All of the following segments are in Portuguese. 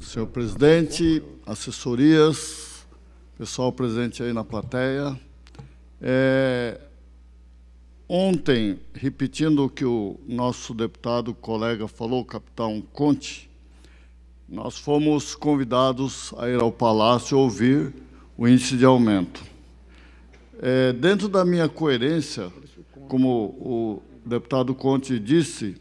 Senhor presidente, assessorias, pessoal presente aí na plateia. É, ontem, repetindo o que o nosso deputado colega falou, capitão Conte, nós fomos convidados a ir ao Palácio ouvir o índice de aumento. É, dentro da minha coerência, como o deputado Conte disse,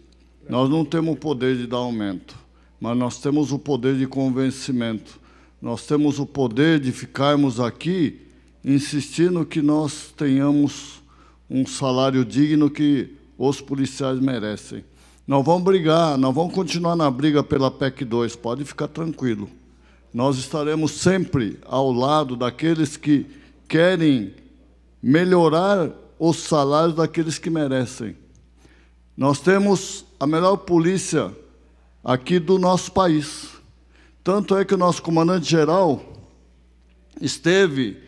nós não temos o poder de dar aumento mas nós temos o poder de convencimento. Nós temos o poder de ficarmos aqui insistindo que nós tenhamos um salário digno que os policiais merecem. Não vamos brigar, não vamos continuar na briga pela PEC 2, pode ficar tranquilo. Nós estaremos sempre ao lado daqueles que querem melhorar os salários daqueles que merecem. Nós temos a melhor polícia aqui do nosso país. Tanto é que o nosso comandante-geral esteve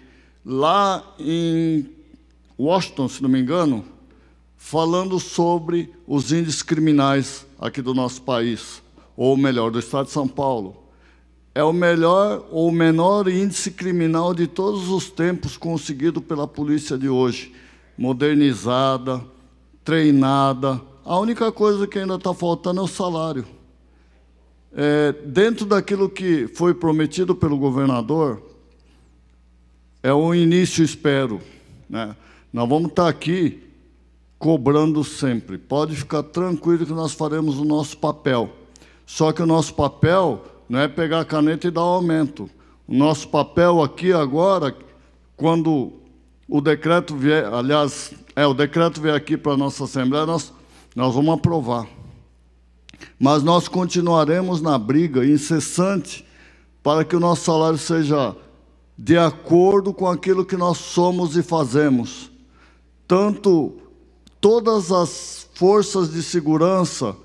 lá em Washington, se não me engano, falando sobre os índices criminais aqui do nosso país, ou melhor, do estado de São Paulo. É o melhor ou o menor índice criminal de todos os tempos conseguido pela polícia de hoje. Modernizada, treinada. A única coisa que ainda está faltando é o salário é, dentro daquilo que foi prometido pelo governador, é um início, espero. Né? Nós vamos estar tá aqui cobrando sempre. Pode ficar tranquilo que nós faremos o nosso papel. Só que o nosso papel não é pegar a caneta e dar aumento. O nosso papel aqui agora, quando o decreto vier, aliás, é, o decreto vier aqui para a nossa Assembleia, nós, nós vamos aprovar mas nós continuaremos na briga incessante para que o nosso salário seja de acordo com aquilo que nós somos e fazemos. Tanto todas as forças de segurança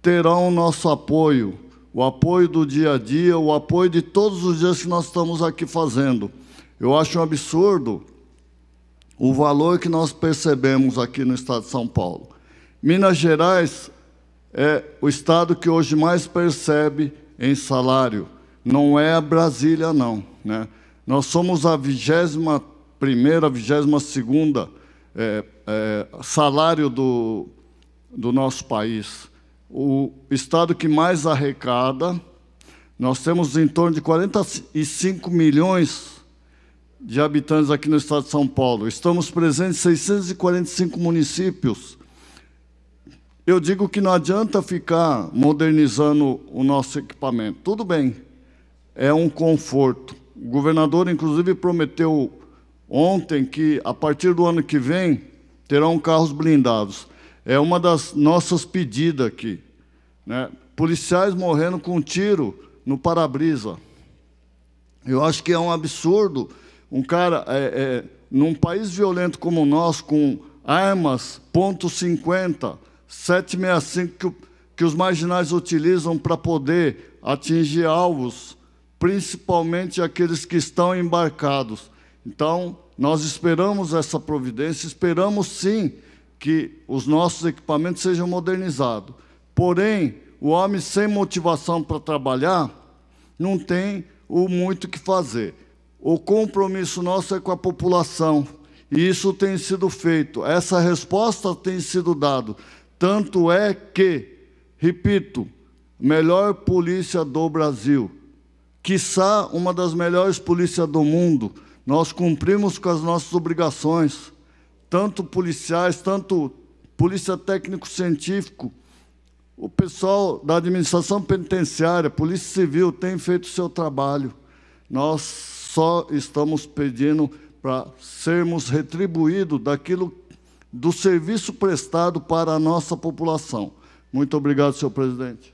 terão o nosso apoio, o apoio do dia a dia, o apoio de todos os dias que nós estamos aqui fazendo. Eu acho um absurdo o valor que nós percebemos aqui no estado de São Paulo. Minas Gerais é o estado que hoje mais percebe em salário. Não é a Brasília, não. Né? Nós somos a 21ª, 22ª é, é, salário do, do nosso país. O estado que mais arrecada, nós temos em torno de 45 milhões de habitantes aqui no estado de São Paulo. Estamos presentes em 645 municípios eu digo que não adianta ficar modernizando o nosso equipamento. Tudo bem, é um conforto. O governador, inclusive, prometeu ontem que, a partir do ano que vem, terão carros blindados. É uma das nossas pedidas aqui. Né? Policiais morrendo com um tiro no para-brisa. Eu acho que é um absurdo um cara, é, é, num país violento como o nosso, com armas, ponto 50, 765 que, que os marginais utilizam para poder atingir alvos, principalmente aqueles que estão embarcados. Então, nós esperamos essa providência, esperamos sim que os nossos equipamentos sejam modernizados. Porém, o homem sem motivação para trabalhar não tem o muito que fazer. O compromisso nosso é com a população. E isso tem sido feito. Essa resposta tem sido dada tanto é que, repito, melhor polícia do Brasil, quiçá uma das melhores polícias do mundo, nós cumprimos com as nossas obrigações, tanto policiais, tanto polícia técnico-científico, o pessoal da administração penitenciária, polícia civil, tem feito o seu trabalho. Nós só estamos pedindo para sermos retribuídos daquilo do serviço prestado para a nossa população. Muito obrigado, senhor presidente.